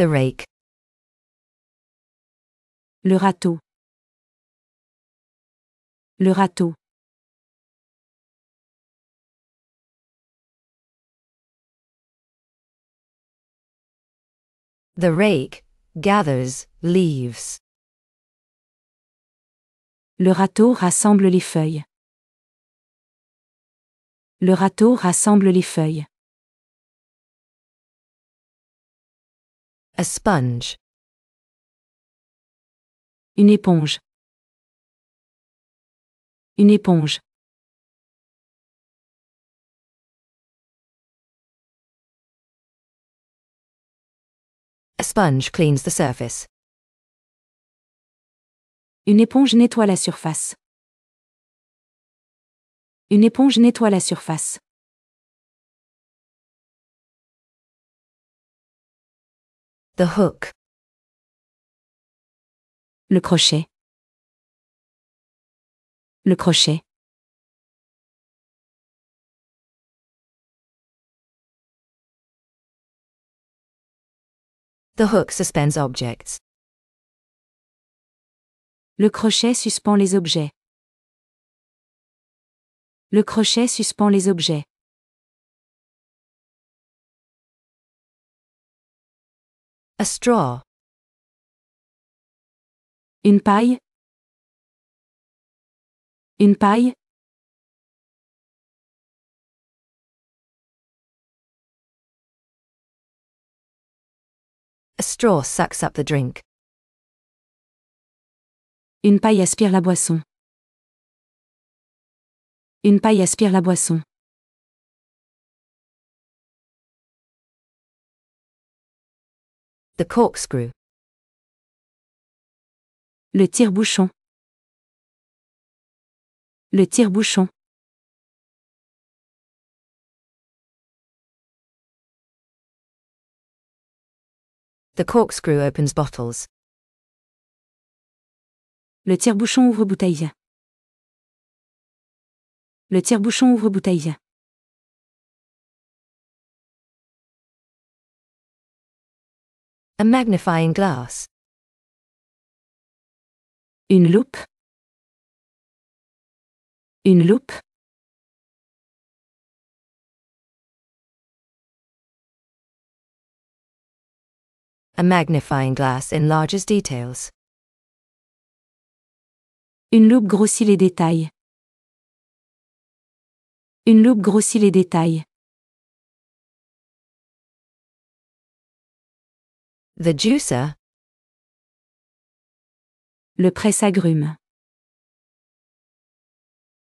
The rake. Le râteau. Le râteau. The rake gathers leaves. Le râteau rassemble les feuilles. Le râteau rassemble les feuilles. A Une éponge. Une éponge. A sponge cleans the surface. Une éponge nettoie la surface. Une éponge nettoie la surface. The hook. Le crochet. Le crochet. The hook suspends objects. Le crochet suspend les objets. Le crochet suspend les objets. A straw. Une paille. Une paille. A straw sucks up the drink. Une paille aspire la boisson. Une paille aspire la boisson. The corkscrew. Le tire-bouchon. Le tire-bouchon. The corkscrew opens bottles. Le tire-bouchon ouvre bouteille. Le tire-bouchon ouvre bouteille. A magnifying glass. Une loupe. Une loupe. A magnifying glass enlarges details. Une loupe grossit les détails. Une loupe grossit les détails. The juicer. Le presse agrume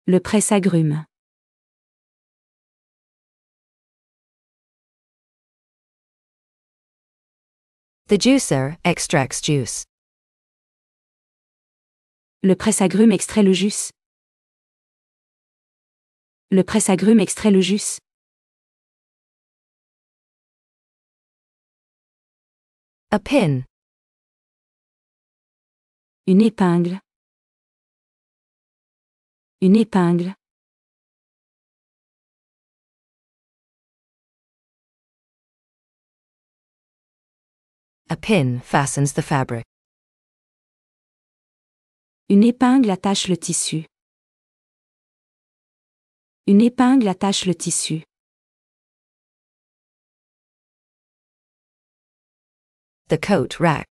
Le presse agrume The juicer extracts juice. Le presse extrait le jus. Le presse agrume extrait le jus. A pin. Une épingle. Une épingle. A pin fastens the fabric. Une épingle attache le tissu. Une épingle attache le tissu. The coat rack.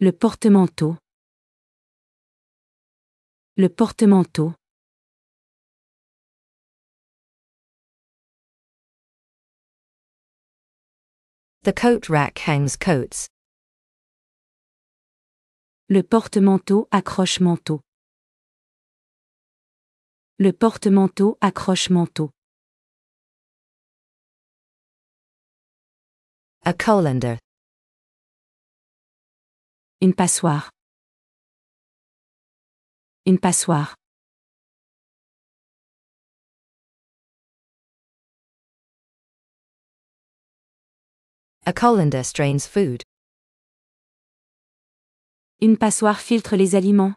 Le porte-manteau. Le porte-manteau. The coat rack hangs coats. Le porte-manteau accroche-manteau. Le porte-manteau accroche-manteau. Une passoire. Une passoire. A colander strains food. Une passoire filtre les aliments.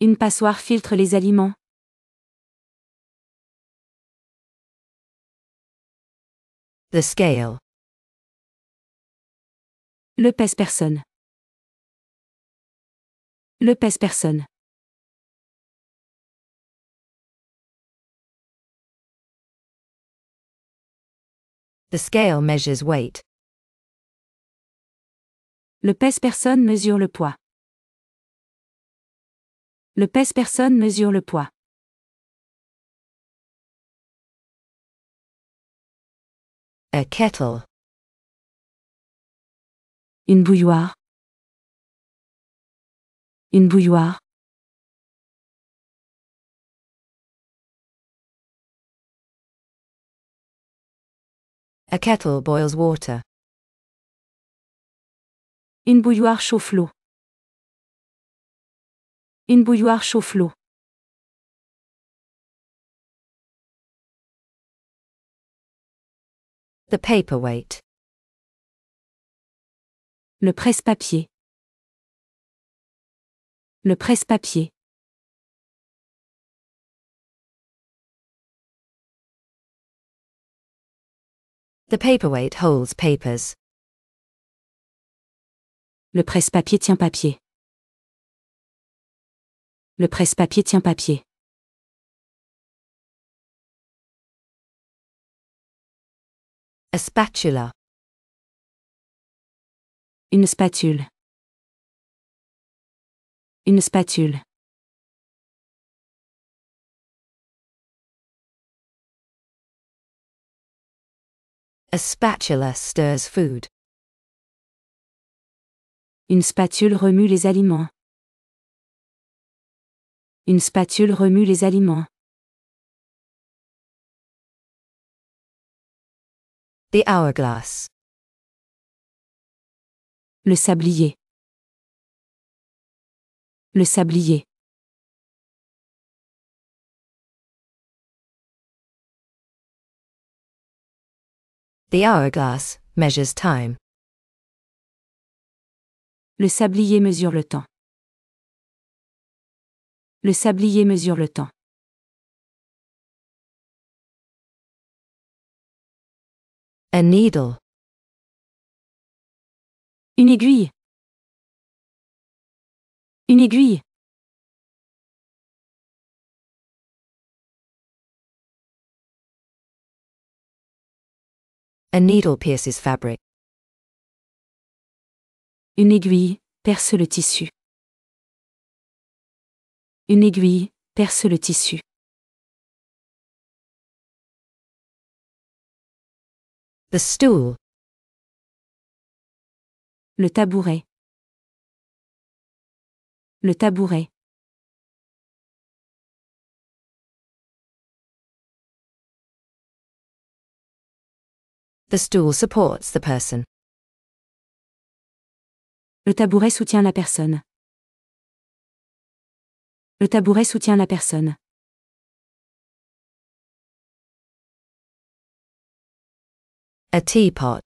Une passoire filtre les aliments. The scale. Le pèse-personne. Le pèse-personne. The scale measures weight. Le pèse-personne mesure le poids. Le pèse-personne mesure le poids. A kettle. Une bouilloire. Une bouilloire. A kettle boils water. Une bouilloire chauffe l'eau. Une bouilloire chauffe l'eau. The paperweight. Le presse-papier. Le presse-papier. The paperweight holds papers. Le presse-papier tient papier. Le presse-papier tient papier. A spatula. Une spatule. Une spatule. A spatula stirs food. Une spatule remue les aliments. Une spatule remue les aliments. The Hourglass. Le sablier. Le sablier. The hourglass measures time. Le sablier mesure le temps. Le sablier mesure le temps. A needle. Une aiguille. Une aiguille. A needle pierces fabric. Une aiguille perce le tissu. Une aiguille perce le tissu. The stool. Le tabouret. Le tabouret. The stool supports the person. Le tabouret soutient la personne. Le tabouret soutient la personne. A teapot.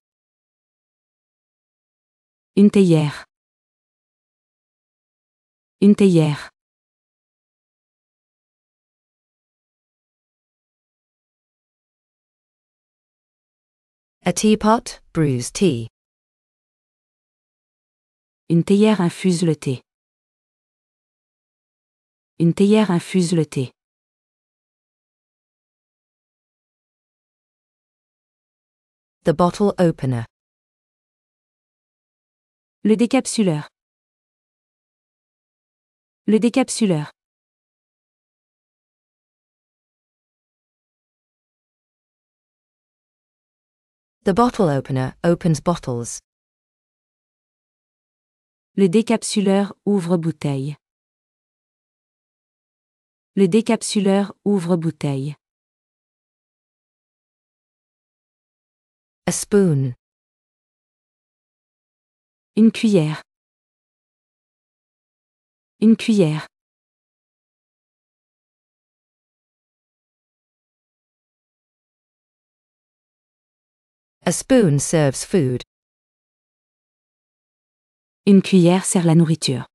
Une théière. Une théière. A teapot brews tea. Une théière infuse le thé. Une théière infuse le thé. The bottle opener. Le décapsuleur. Le décapsuleur. The bottle opener opens bottles. Le décapsuleur ouvre bouteille. Le décapsuleur ouvre bouteille. A spoon. Une cuillère. Une cuillère. A spoon serves food. Une cuillère sert la nourriture.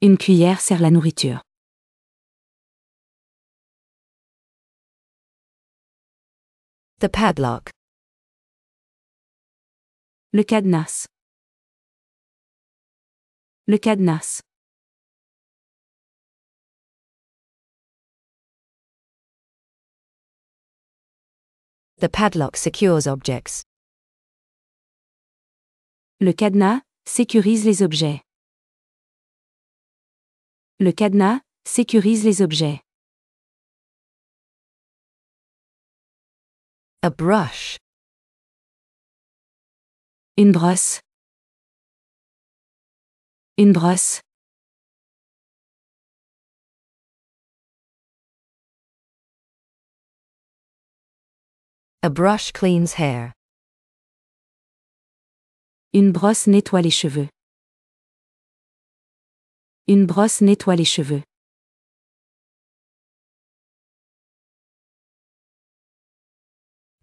Une cuillère sert la nourriture. The padlock. Le cadenas. Le cadenas. The padlock secures objects. Le cadenas sécurise les objets. Le cadenas sécurise les objets. A brush. Une brosse. Une brosse. A brush cleans hair. Une brosse nettoie les cheveux. Une brosse nettoie les cheveux.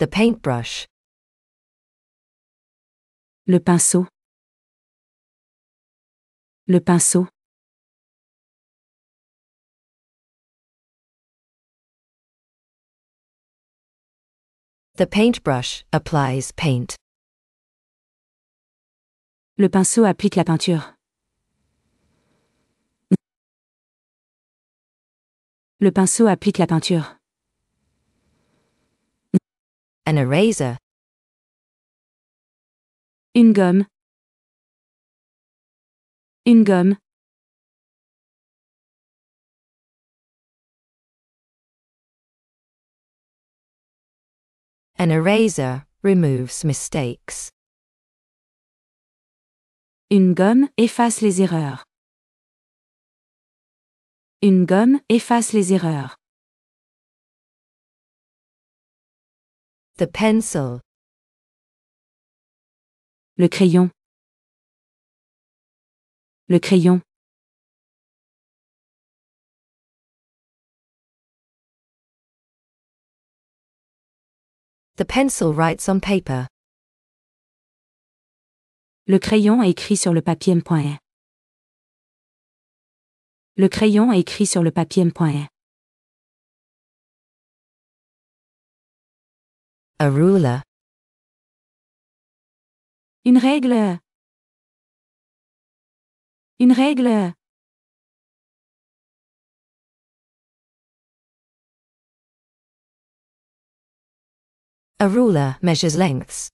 The paintbrush. Le pinceau. Le pinceau. The paintbrush applies paint. Le pinceau applique la peinture. Le pinceau applique la peinture. An eraser. Une gomme. Une gomme. An eraser removes mistakes. Une gomme efface les erreurs. Une gomme efface les erreurs. The pencil. Le crayon. Le crayon. The pencil writes on paper. Le crayon écrit sur le papier. Le crayon écrit sur le papier. A Une règle. Une règle. A ruler measures lengths.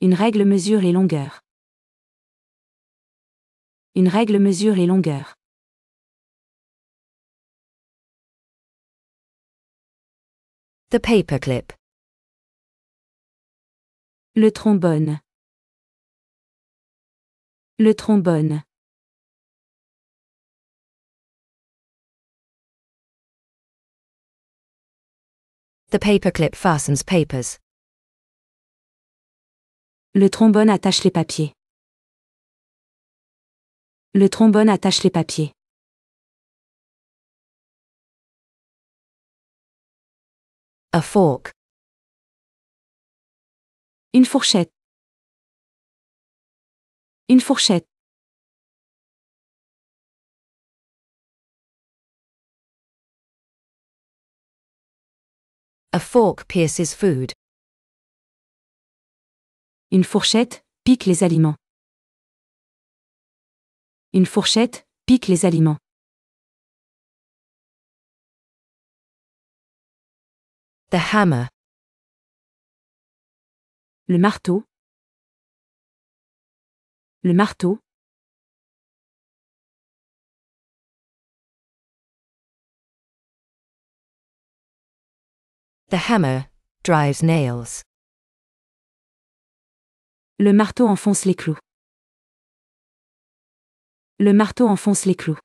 Une règle mesure les longueurs. Une règle mesure les longueurs. paperclip. Le trombone. Le trombone. The paperclip fastens papers. Le trombone attache les papiers. Le trombone attache les papiers. A fork. Une fourchette. Une fourchette. A fork pierces food. Une fourchette pique les aliments. Une fourchette pique les aliments. The hammer. Le marteau. Le marteau. The hammer drives nails. Le marteau enfonce les clous. Le marteau enfonce les clous.